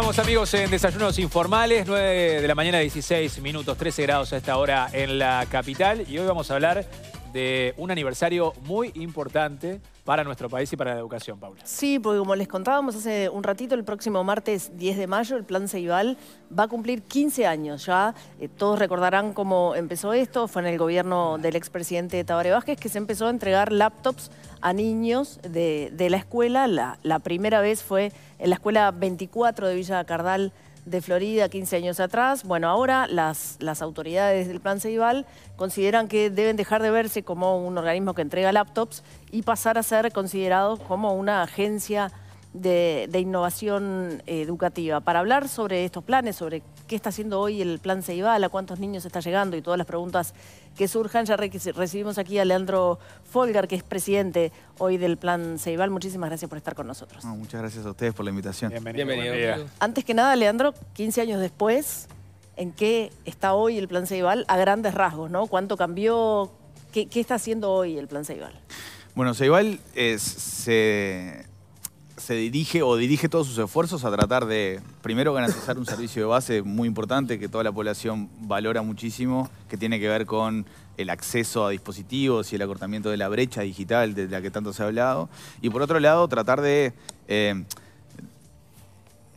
Vamos amigos en Desayunos Informales, 9 de la mañana 16 minutos, 13 grados a esta hora en la capital y hoy vamos a hablar de un aniversario muy importante para nuestro país y para la educación, Paula. Sí, porque como les contábamos hace un ratito, el próximo martes 10 de mayo el Plan Ceibal va a cumplir 15 años ya. Eh, todos recordarán cómo empezó esto, fue en el gobierno del expresidente Tabare Vázquez que se empezó a entregar laptops a niños de, la escuela. La, primera vez fue en la escuela 24 de Villa Cardal de Florida 15 años atrás. Bueno, ahora las, autoridades del Plan Ceibal consideran que deben dejar de verse como un organismo que entrega laptops y pasar a ser considerados como una agencia de, de, innovación educativa. Para hablar sobre estos planes, sobre qué está haciendo hoy el Plan Ceibal, a cuántos niños está llegando y todas las preguntas que surjan. Ya recibimos aquí a Leandro Folgar, que es presidente hoy del Plan Ceibal. Muchísimas gracias por estar con nosotros. muchas gracias a ustedes por la invitación. Bienvenido. Antes que nada, Leandro, 15 años después, ¿en qué está hoy el Plan Ceibal a grandes rasgos? ¿no? ¿Cuánto cambió? ¿Qué, está haciendo hoy el Plan Ceibal? Bueno, Ceibal se se dirige o dirige todos sus esfuerzos a tratar de, primero, garantizar un servicio de base muy importante que toda la población valora muchísimo, que tiene que ver con el acceso a dispositivos y el acortamiento de la brecha digital de la que tanto se ha hablado. Y por otro lado, tratar de eh,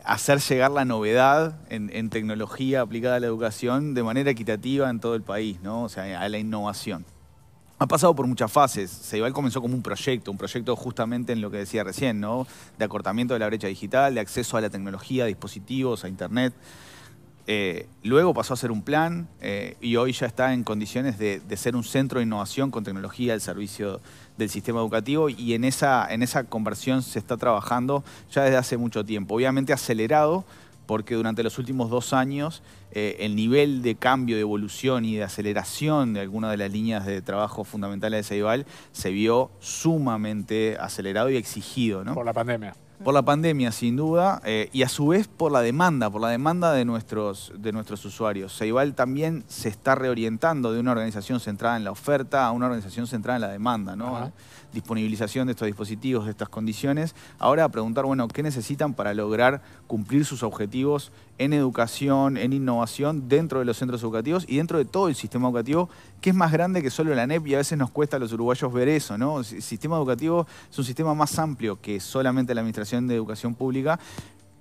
hacer llegar la novedad en, en, tecnología aplicada a la educación de manera equitativa en todo el país, ¿no? o sea, a la innovación ha pasado por muchas fases. Ceibal comenzó como un proyecto, un proyecto justamente en lo que decía recién, ¿no? De acortamiento de la brecha digital, de acceso a la tecnología, a dispositivos, a Internet. Eh, luego pasó a ser un plan eh, y hoy ya está en condiciones de, ser un centro de innovación con tecnología al servicio del sistema educativo y en esa, en esa conversión se está trabajando ya desde hace mucho tiempo. Obviamente acelerado porque durante los últimos dos años eh, el nivel de cambio, de evolución y de aceleración de algunas de las líneas de trabajo fundamentales de Ceibal se vio sumamente acelerado y exigido. ¿no? Por la pandemia. Por la pandemia, sin duda, eh, y a su vez por la demanda, por la demanda de nuestros, de nuestros usuarios. Ceibal también se está reorientando de una organización centrada en la oferta a una organización centrada en la demanda, ¿no? Disponibilización de estos dispositivos, de estas condiciones. Ahora a preguntar, bueno, ¿qué necesitan para lograr cumplir sus objetivos en educación, en innovación, dentro de los centros educativos y dentro de todo el sistema educativo, que es más grande que solo la NEP y a veces nos cuesta a los uruguayos ver eso, ¿no? El sistema educativo es un sistema más amplio que solamente la administración de Educación Pública,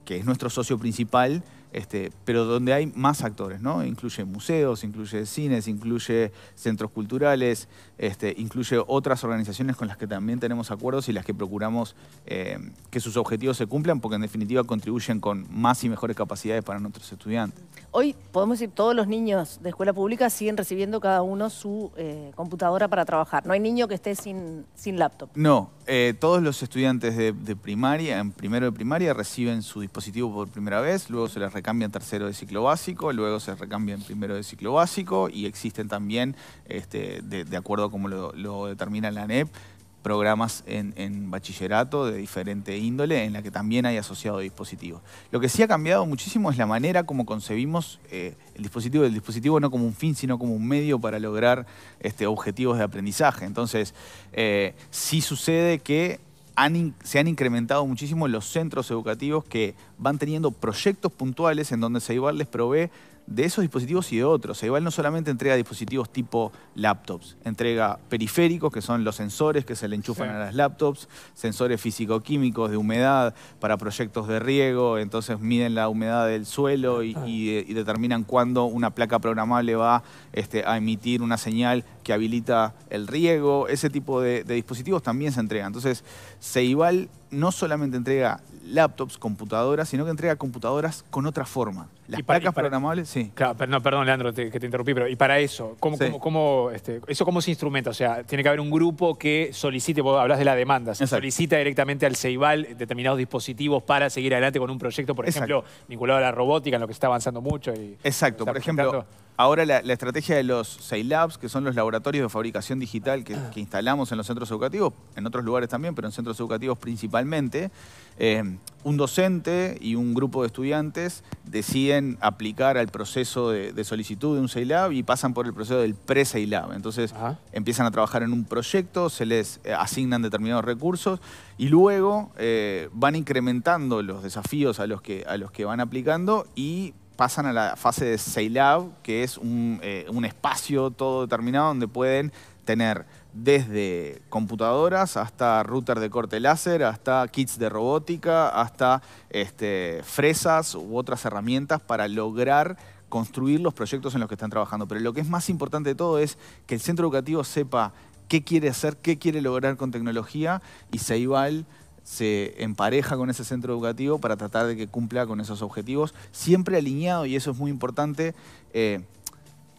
que es nuestro socio principal, este, pero donde hay más actores, ¿no? Incluye museos, incluye cines, incluye centros culturales, este, incluye otras organizaciones con las que también tenemos acuerdos y las que procuramos eh, que sus objetivos se cumplan porque en definitiva contribuyen con más y mejores capacidades para nuestros estudiantes. Hoy podemos decir todos los niños de escuela pública siguen recibiendo cada uno su eh, computadora para trabajar. No hay niño que esté sin, sin laptop. No, eh, todos los estudiantes de, de primaria, en primero de primaria, reciben su dispositivo por primera vez, luego se les cambia en tercero de ciclo básico, luego se recambia en primero de ciclo básico y existen también, este, de, acuerdo a como lo, determina la ANEP, programas en, bachillerato de diferente índole en la que también hay asociado dispositivos. Lo que sí ha cambiado muchísimo es la manera como concebimos eh, el dispositivo, el dispositivo no como un fin, sino como un medio para lograr este, objetivos de aprendizaje. Entonces, eh, sí sucede que se han incrementado muchísimo los centros educativos que van teniendo proyectos puntuales en donde Seibar les provee de esos dispositivos y de otros. Seibal no solamente entrega dispositivos tipo laptops, entrega periféricos, que son los sensores que se le enchufan a las laptops, sensores físico-químicos de humedad para proyectos de riego, entonces miden la humedad del suelo y, determinan cuándo una placa programable va este, a emitir una señal que habilita el riego. Ese tipo de, dispositivos también se entrega. Entonces, Seibal no solamente entrega laptops, computadoras, sino que entrega computadoras con otra forma. Las placas programables, sí. Claro, pero perdón, Leandro, que te interrumpí, pero ¿y para eso? ¿Cómo, este, ¿Eso cómo se instrumenta? O sea, tiene que haber un grupo que solicite, vos hablas de la demanda, se solicita directamente al CEIBAL determinados dispositivos para seguir adelante con un proyecto, por ejemplo, vinculado a la robótica, en lo que está avanzando mucho. Exacto, por ejemplo... Ahora la, estrategia de los Labs, que son los laboratorios de fabricación digital que, instalamos en los centros educativos, en otros lugares también, pero en centros educativos principalmente, eh, un docente y un grupo de estudiantes deciden aplicar al proceso de, solicitud de un Seilab y pasan por el proceso del pre Lab. Entonces empiezan a trabajar en un proyecto, se les eh, asignan determinados recursos y luego eh, van incrementando los desafíos a los que, a los que van aplicando y pasan a la fase de Seilab, que es eh, un, espacio todo determinado donde pueden tener desde computadoras hasta router de corte láser, hasta kits de robótica, hasta este, fresas u otras herramientas para lograr construir los proyectos en los que están trabajando. Pero lo que es más importante de todo es que el centro educativo sepa qué quiere hacer, qué quiere lograr con tecnología y sailab se empareja con ese centro educativo para tratar de que cumpla con esos objetivos, siempre alineado, y eso es muy importante, eh,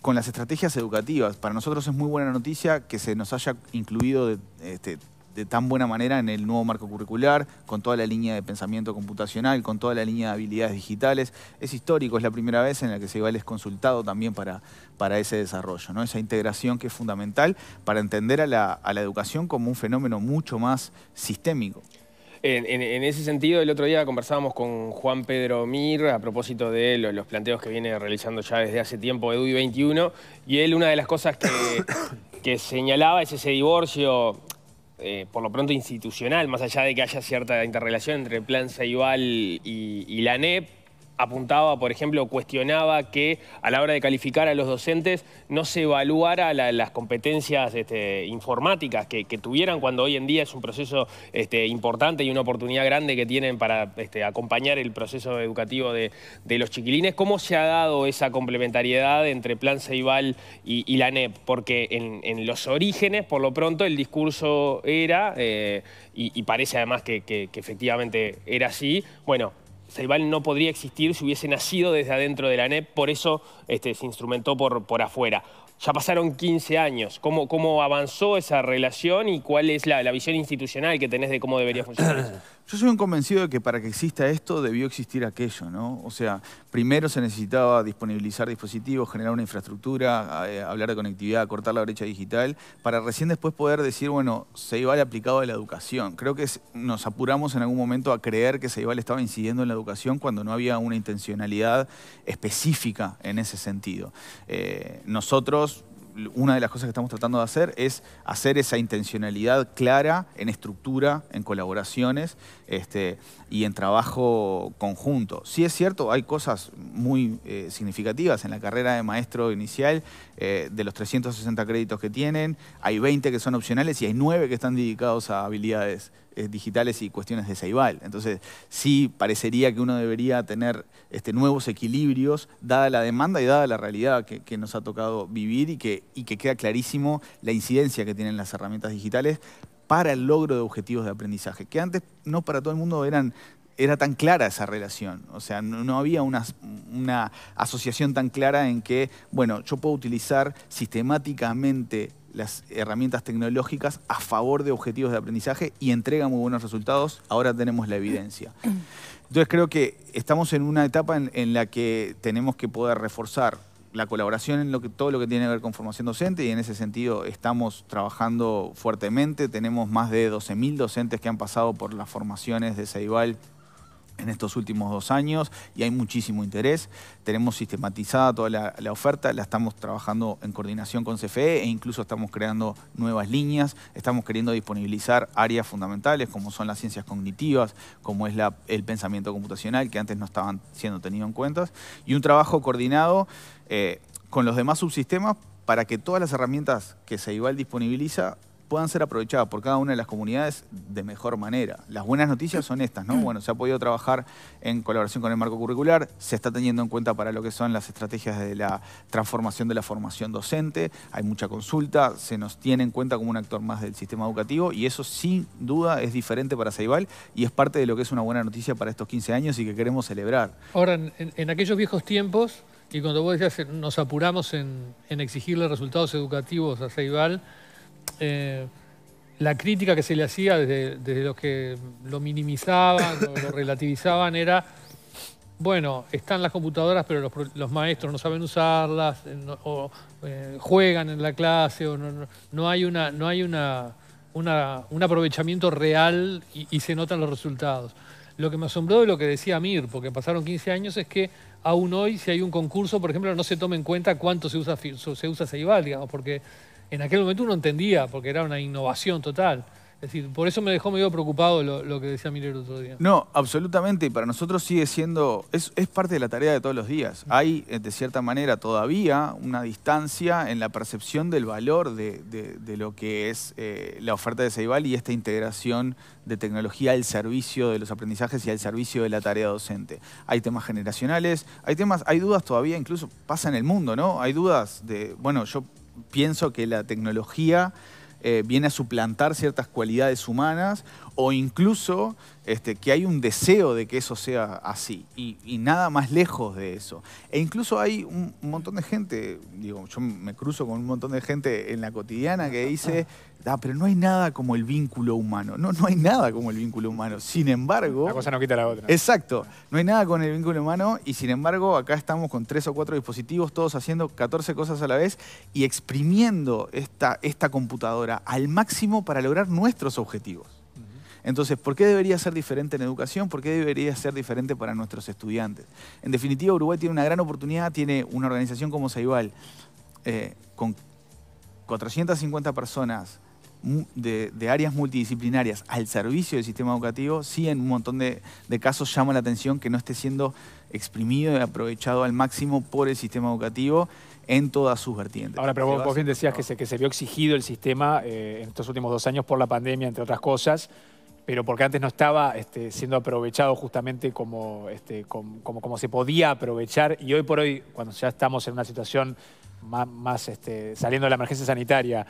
con las estrategias educativas. Para nosotros es muy buena noticia que se nos haya incluido este, de, tan buena manera en el nuevo marco curricular, con toda la línea de pensamiento computacional, con toda la línea de habilidades digitales. Es histórico, es la primera vez en la que se es consultado también para, ese desarrollo, ¿no? esa integración que es fundamental para entender a la educación como un fenómeno mucho más sistémico. En, ese sentido, el otro día conversábamos con Juan Pedro Mir a propósito de los, planteos que viene realizando ya desde hace tiempo EDUI 21 y él una de las cosas que, señalaba es ese divorcio eh, por lo pronto institucional, más allá de que haya cierta interrelación entre Plan Ceibal y, y la NEP, apuntaba, por ejemplo, cuestionaba que a la hora de calificar a los docentes no se evaluara las competencias este, informáticas que, tuvieran cuando hoy en día es un proceso este, importante y una oportunidad grande que tienen para este, acompañar el proceso educativo de, los chiquilines. ¿Cómo se ha dado esa complementariedad entre Plan Ceibal y, la NEP? Porque en, los orígenes, por lo pronto, el discurso era, eh, y, parece además que, que efectivamente era así, bueno, Ceibal no podría existir si hubiese nacido desde adentro de la ANEP, por eso este, se instrumentó por, por afuera. Ya pasaron 15 años. ¿Cómo, avanzó esa relación y cuál es la, la visión institucional que tenés de cómo debería funcionar Yo soy un convencido de que para que exista esto debió existir aquello, ¿no? O sea, primero se necesitaba disponibilizar dispositivos, generar una infraestructura, eh, hablar de conectividad, cortar la brecha digital, para recién después poder decir, bueno, Ceibal aplicado a la educación. Creo que nos apuramos en algún momento a creer que Ceibal estaba incidiendo en la educación cuando no había una intencionalidad específica en ese sentido. Eh, nosotros una de las cosas que estamos tratando de hacer es hacer esa intencionalidad clara en estructura, en colaboraciones este, y en trabajo conjunto. Sí es cierto, hay cosas muy eh, significativas en la carrera de maestro inicial, eh, de los 360 créditos que tienen, hay 20 que son opcionales y hay 9 que están dedicados a habilidades eh, digitales y cuestiones de Ceibal. Entonces, sí parecería que uno debería tener este, nuevos equilibrios, dada la demanda y dada la realidad que, nos ha tocado vivir y que, y que queda clarísimo la incidencia que tienen las herramientas digitales para el logro de objetivos de aprendizaje, que antes no para todo el mundo eran era tan clara esa relación. O sea, no, había una, una, asociación tan clara en que, bueno, yo puedo utilizar sistemáticamente las herramientas tecnológicas a favor de objetivos de aprendizaje y entrega muy buenos resultados. Ahora tenemos la evidencia. Entonces creo que estamos en una etapa en, la que tenemos que poder reforzar la colaboración en lo que, todo lo que tiene que ver con formación docente y en ese sentido estamos trabajando fuertemente. Tenemos más de 12.000 docentes que han pasado por las formaciones de Ceibal en estos últimos dos años y hay muchísimo interés. Tenemos sistematizada toda la, oferta, la estamos trabajando en coordinación con CFE e incluso estamos creando nuevas líneas, estamos queriendo disponibilizar áreas fundamentales como son las ciencias cognitivas, como es el pensamiento computacional, que antes no estaban siendo tenido en cuenta, y un trabajo coordinado eh, con los demás subsistemas para que todas las herramientas que Seibal disponibiliza puedan ser aprovechadas por cada una de las comunidades de mejor manera. Las buenas noticias son estas, ¿no? Bueno, se ha podido trabajar en colaboración con el marco curricular, se está teniendo en cuenta para lo que son las estrategias de la transformación de la formación docente, hay mucha consulta, se nos tiene en cuenta como un actor más del sistema educativo y eso sin duda es diferente para Ceibal y es parte de lo que es una buena noticia para estos 15 años y que queremos celebrar. Ahora, en, aquellos viejos tiempos, y cuando vos decías nos apuramos en, en exigirle resultados educativos a Ceibal, eh, la crítica que se le hacía desde, los que lo minimizaban, lo, relativizaban, era, bueno, están las computadoras, pero los, maestros no saben usarlas, eh, o eh, juegan en la clase, o no, hay una... No hay una un aprovechamiento real y, se notan los resultados. Lo que me asombró de lo que decía Mir, porque pasaron 15 años, es que aún hoy, si hay un concurso, por ejemplo, no se toma en cuenta cuánto se usa, se usa Ceibal, digamos, porque en aquel momento uno entendía, porque era una innovación total. Es decir, por eso me dejó medio preocupado lo, que decía Miller otro día. No, absolutamente. Y para nosotros sigue siendo, es, parte de la tarea de todos los días. Mm. Hay, eh, de cierta manera, todavía una distancia en la percepción del valor de, lo que es eh, la oferta de Ceibal y esta integración de tecnología al servicio de los aprendizajes y al servicio de la tarea docente. Hay temas generacionales, hay temas, hay dudas todavía, incluso pasa en el mundo, ¿no? Hay dudas de, bueno, yo pienso que la tecnología eh, viene a suplantar ciertas cualidades humanas o incluso este, que hay un deseo de que eso sea así y, nada más lejos de eso. E incluso hay un montón de gente, digo, yo me cruzo con un montón de gente en la cotidiana que dice, ah, pero no hay nada como el vínculo humano. No, no hay nada como el vínculo humano. Sin embargo... La cosa no quita la otra. Exacto. No hay nada con el vínculo humano y sin embargo acá estamos con tres o cuatro dispositivos, todos haciendo 14 cosas a la vez y exprimiendo esta, esta computadora al máximo para lograr nuestros objetivos. Entonces, ¿por qué debería ser diferente en educación? ¿Por qué debería ser diferente para nuestros estudiantes? En definitiva, Uruguay tiene una gran oportunidad, tiene una organización como Ceibal, eh, con 450 personas de, áreas multidisciplinarias al servicio del sistema educativo, sí en un montón de, casos llama la atención que no esté siendo exprimido y aprovechado al máximo por el sistema educativo en todas sus vertientes. Ahora, pero vos, bien decías que se, vio exigido el sistema eh, en estos últimos dos años por la pandemia, entre otras cosas pero porque antes no estaba este, siendo aprovechado justamente como, este, como, como, se podía aprovechar. Y hoy por hoy, cuando ya estamos en una situación más, este, saliendo de la emergencia sanitaria,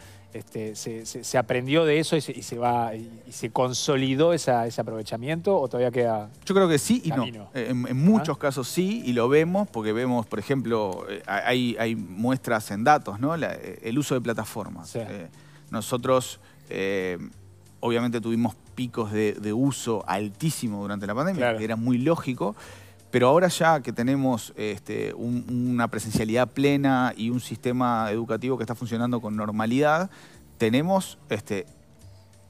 se, se, aprendió de eso y se, va y, se consolidó ese aprovechamiento o todavía queda. Yo creo que sí y no. En, muchos ¿Ah? casos sí y lo vemos porque vemos, por ejemplo, eh, hay, hay muestras en datos, ¿no? Eh, el uso de plataformas. Eh, nosotros, obviamente, tuvimos picos de, uso altísimo durante la pandemia, que era muy lógico. Pero ahora ya que tenemos este, una presencialidad plena y un sistema educativo que está funcionando con normalidad, tenemos este,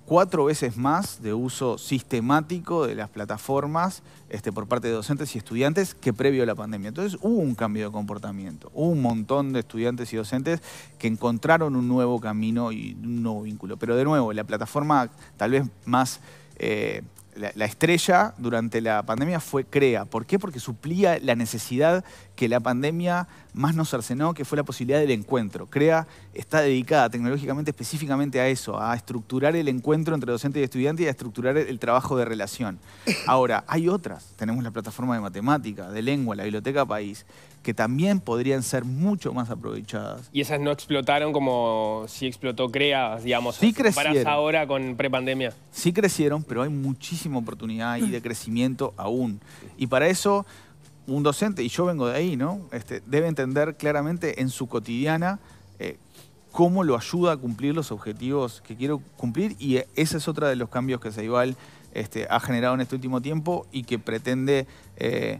cuatro veces más de uso sistemático de las plataformas este, por parte de docentes y estudiantes que previo a la pandemia. Entonces hubo un cambio de comportamiento, hubo un montón de estudiantes y docentes que encontraron un nuevo camino y un nuevo vínculo. Pero de nuevo, la plataforma tal vez más... Eh, la, estrella durante la pandemia fue CREA. ¿Por qué? Porque suplía la necesidad que la pandemia más nos cercenó, que fue la posibilidad del encuentro. CREA está dedicada tecnológicamente específicamente a eso, a estructurar el encuentro entre docente y estudiante y a estructurar el trabajo de relación. Ahora, hay otras. Tenemos la plataforma de matemática, de lengua, la biblioteca país, que también podrían ser mucho más aprovechadas. Y esas no explotaron como si explotó CREA, digamos, sí crecieron. ahora con prepandemia. Sí crecieron, pero hay muchísima oportunidad y de crecimiento aún. Y para eso un docente, y yo vengo de ahí, ¿no? Este, debe entender claramente en su cotidiana eh, cómo lo ayuda a cumplir los objetivos que quiero cumplir y e, ese es otro de los cambios que Seibal este, ha generado en este último tiempo y que pretende, eh,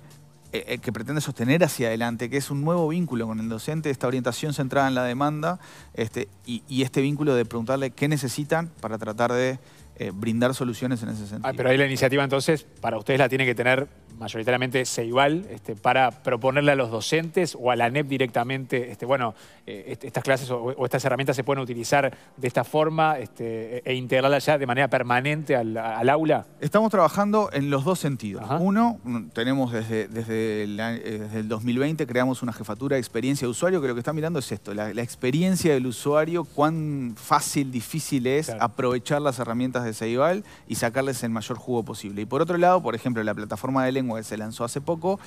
eh, que pretende sostener hacia adelante, que es un nuevo vínculo con el docente, esta orientación centrada en la demanda este, y este vínculo de preguntarle qué necesitan para tratar de eh, brindar soluciones en ese sentido. Ah, pero ahí la iniciativa entonces, para ustedes la tiene que tener mayoritariamente Ceibal, este, para proponerle a los docentes o a la NEP directamente, este, bueno, eh, estas clases o, estas herramientas se pueden utilizar de esta forma este, e, e integrarlas ya de manera permanente al, aula? Estamos trabajando en los dos sentidos. Uno, mm, tenemos desde, desde, el 2020, eh, creamos una jefatura de experiencia de usuario, que lo que está mirando es esto, la, experiencia del usuario, cuán fácil, difícil es aprovechar las herramientas de Ceibal y sacarles el mayor jugo posible. Y por otro lado, por ejemplo, la plataforma de lengua que se lanzó hace poco,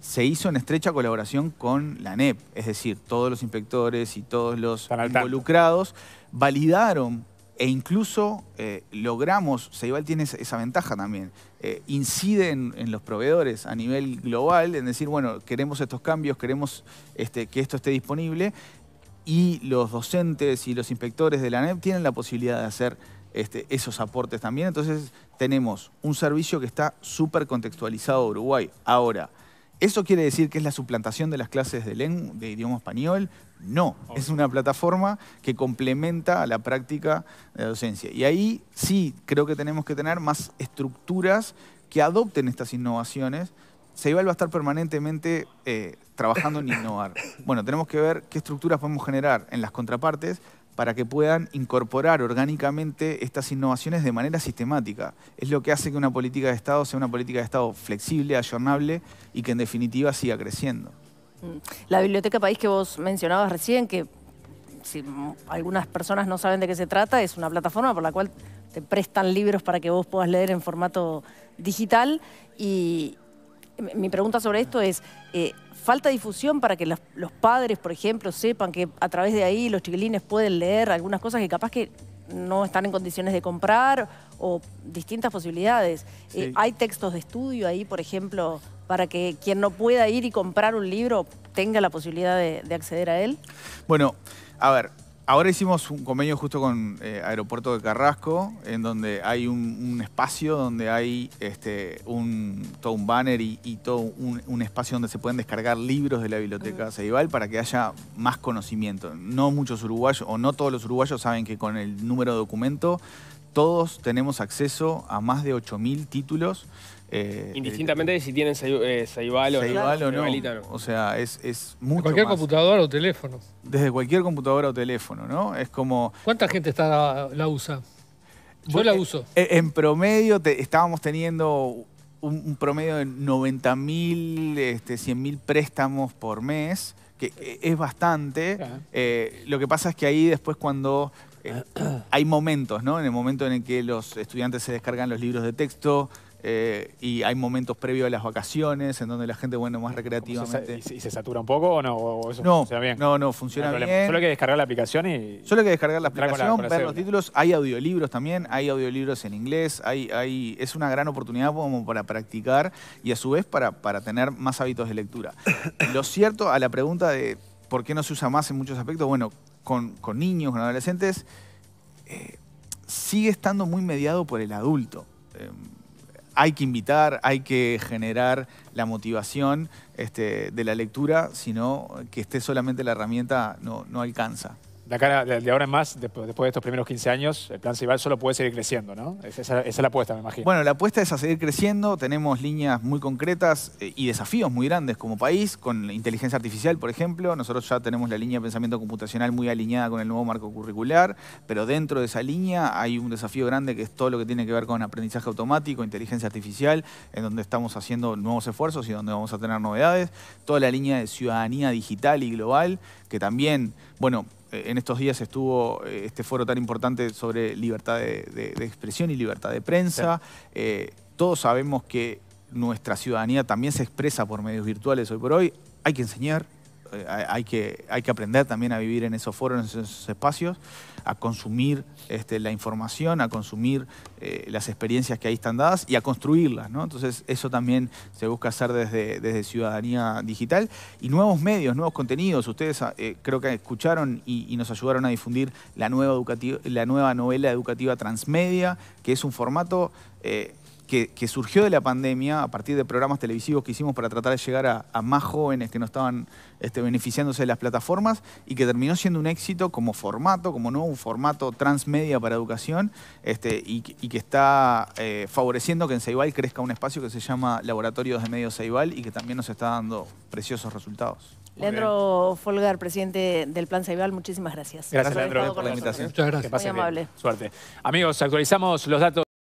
se hizo en estrecha colaboración con la NEP, es decir, todos los inspectores y todos los involucrados validaron e incluso eh, logramos, Ceibal tiene esa ventaja también, eh, incide en, los proveedores a nivel global, en decir, bueno, queremos estos cambios, queremos este, que esto esté disponible, y los docentes y los inspectores de la NEP tienen la posibilidad de hacer este, esos aportes también. Entonces tenemos un servicio que está súper contextualizado Uruguay. Ahora, ¿eso quiere decir que es la suplantación de las clases de, lengua, de idioma español? No, es una plataforma que complementa la práctica de docencia. Y ahí sí creo que tenemos que tener más estructuras que adopten estas innovaciones. Seibal va a estar permanentemente eh, trabajando en innovar. Bueno, tenemos que ver qué estructuras podemos generar en las contrapartes para que puedan incorporar orgánicamente estas innovaciones de manera sistemática. Es lo que hace que una política de Estado sea una política de Estado flexible, ayornable y que en definitiva siga creciendo. La Biblioteca País que vos mencionabas recién, que si algunas personas no saben de qué se trata, es una plataforma por la cual te prestan libros para que vos puedas leer en formato digital y, mi pregunta sobre esto es, eh, ¿falta difusión para que los, padres, por ejemplo, sepan que a través de ahí los chiquilines pueden leer algunas cosas que capaz que no están en condiciones de comprar o distintas posibilidades? Eh, ¿Hay textos de estudio ahí, por ejemplo, para que quien no pueda ir y comprar un libro tenga la posibilidad de acceder a él? Bueno, a ver, Ahora hicimos un convenio justo con eh, Aeropuerto de Carrasco, en donde hay un, espacio donde hay este, un, todo un banner y, todo un, espacio donde se pueden descargar libros de la biblioteca Ceibal para que haya más conocimiento. No muchos uruguayos, o no todos los uruguayos saben que con el número de documento todos tenemos acceso a más de 8.000 títulos eh, Indistintamente de eh, si tienen eh, Saibal o, o, no. O sea, es, es mucho cualquier computadora o teléfono. Desde cualquier computadora o teléfono, ¿no? Es como... ¿Cuánta gente está la usa? Yo la uso. En, promedio estábamos teniendo un, promedio de 90.000, este, mil, préstamos por mes, que es bastante. lo que pasa es que ahí después cuando hay momentos, ¿no? En el momento en el que los estudiantes se descargan los libros de texto, eh, y hay momentos previos a las vacaciones en donde la gente, bueno, más recreativamente. ¿Y se, satura un poco o no? no, funciona No, no, funciona bien. Solo hay que descargar la aplicación y. Solo hay que descargar la aplicación, ver los títulos. Hay audiolibros también, hay audiolibros en inglés. Hay, hay, es una gran oportunidad como para practicar y a su vez para, tener más hábitos de lectura. Lo cierto, a la pregunta de por qué no se usa más en muchos aspectos, bueno, con, niños, con adolescentes, eh, sigue estando muy mediado por el adulto. Em, hay que invitar, hay que generar la motivación este, de la lectura, sino que esté solamente la herramienta no alcanza de, cara de ahora en más, después, de estos primeros 15 años, el plan Civil solo puede seguir creciendo, ¿no? Esa, esa, es la apuesta, me imagino. Bueno, la apuesta es a seguir creciendo. Tenemos líneas muy concretas eh, y desafíos muy grandes como país, con inteligencia artificial, por ejemplo. Nosotros ya tenemos la línea de pensamiento computacional muy alineada con el nuevo marco curricular, pero dentro de esa línea hay un desafío grande que es todo lo que tiene que ver con aprendizaje automático, inteligencia artificial, en donde estamos haciendo nuevos esfuerzos y donde vamos a tener novedades. Toda la línea de ciudadanía digital y global, que también, bueno, eh, en estos días estuvo eh, este foro tan importante sobre libertad de, expresión y libertad de prensa. Eh, todos sabemos que nuestra ciudadanía también se expresa por medios virtuales hoy por hoy. Hay que enseñar, hay, que, hay que aprender también a vivir en esos foros, en esos espacios a consumir este, la información, a consumir eh, las experiencias que ahí están dadas y a construirlas. ¿no? Entonces eso también se busca hacer desde, desde Ciudadanía Digital. Y nuevos medios, nuevos contenidos. Ustedes ah, eh, creo que escucharon y, nos ayudaron a difundir la nueva, la nueva novela educativa transmedia, que es un formato... Eh, que, surgió de la pandemia a partir de programas televisivos que hicimos para tratar de llegar a, más jóvenes que no estaban este, beneficiándose de las plataformas y que terminó siendo un éxito como formato, como nuevo un formato transmedia para educación este, y, que está eh, favoreciendo que en Ceibal crezca un espacio que se llama Laboratorios de Medios Ceibal y que también nos está dando preciosos resultados. Leandro Folgar, presidente del Plan Ceibal, muchísimas gracias. Gracias, Leandro, por la invitación. Muchas gracias. Muy amable. Suerte. Amigos, actualizamos los datos.